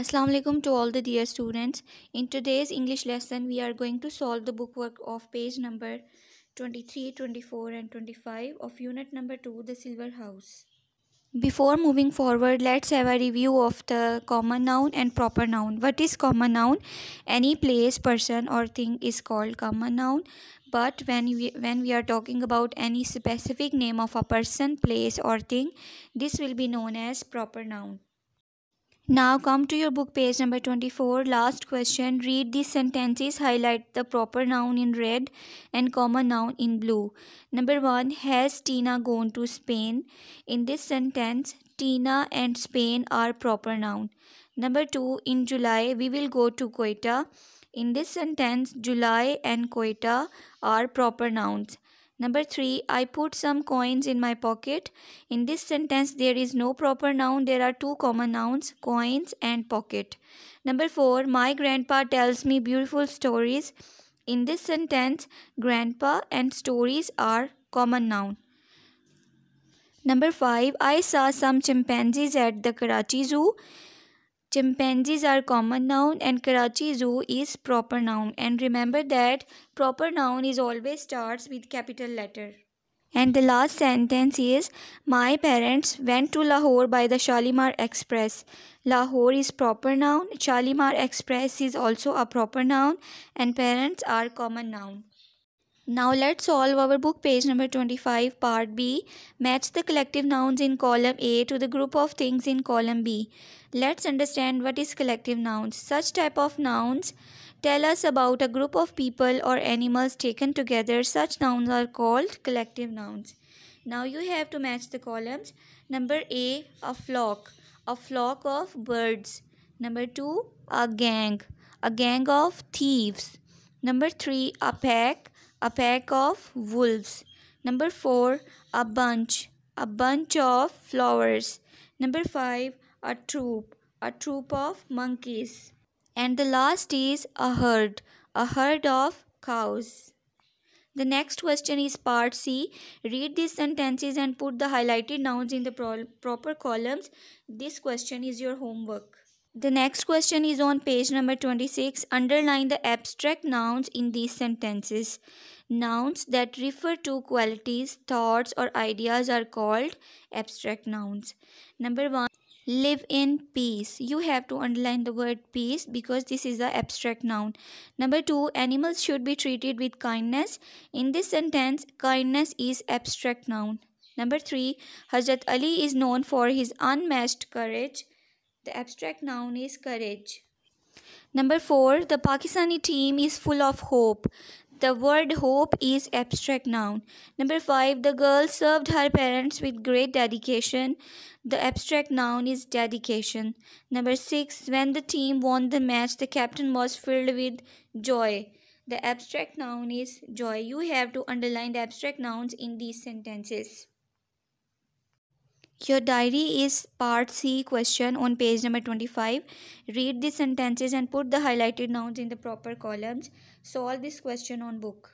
Assalamu alaikum to all the dear students. In today's English lesson, we are going to solve the bookwork of page number 23, 24 and 25 of unit number 2, the silver house. Before moving forward, let's have a review of the common noun and proper noun. What is common noun? Any place, person or thing is called common noun. But when we, when we are talking about any specific name of a person, place or thing, this will be known as proper noun. Now come to your book page number 24. Last question. Read these sentences. Highlight the proper noun in red and common noun in blue. Number 1. Has Tina gone to Spain? In this sentence, Tina and Spain are proper noun. Number 2. In July, we will go to Quetta. In this sentence, July and Quetta are proper nouns. Number 3. I put some coins in my pocket. In this sentence, there is no proper noun. There are two common nouns, coins and pocket. Number 4. My grandpa tells me beautiful stories. In this sentence, grandpa and stories are common noun. Number 5. I saw some chimpanzees at the Karachi Zoo. Chimpanzees are common noun and Karachi Zoo is proper noun. And remember that proper noun is always starts with capital letter. And the last sentence is My parents went to Lahore by the Shalimar Express. Lahore is proper noun. Shalimar Express is also a proper noun and parents are common noun. Now let's solve our book page number 25 part B. Match the collective nouns in column A to the group of things in column B. Let's understand what is collective nouns. Such type of nouns tell us about a group of people or animals taken together. Such nouns are called collective nouns. Now you have to match the columns. Number A, a flock. A flock of birds. Number 2, a gang. A gang of thieves. Number 3, a pack a pack of wolves. Number 4, a bunch, a bunch of flowers. Number 5, a troop, a troop of monkeys. And the last is a herd, a herd of cows. The next question is part C. Read these sentences and put the highlighted nouns in the pro proper columns. This question is your homework. The next question is on page number 26. Underline the abstract nouns in these sentences. Nouns that refer to qualities, thoughts, or ideas are called abstract nouns. Number one, live in peace. You have to underline the word peace because this is the abstract noun. Number two, animals should be treated with kindness. In this sentence, kindness is abstract noun. Number three, Hazrat Ali is known for his unmatched courage. The abstract noun is courage. Number 4. The Pakistani team is full of hope. The word hope is abstract noun. Number 5. The girl served her parents with great dedication. The abstract noun is dedication. Number 6. When the team won the match, the captain was filled with joy. The abstract noun is joy. You have to underline the abstract nouns in these sentences. Your diary is part C question on page number 25. Read the sentences and put the highlighted nouns in the proper columns. Solve this question on book.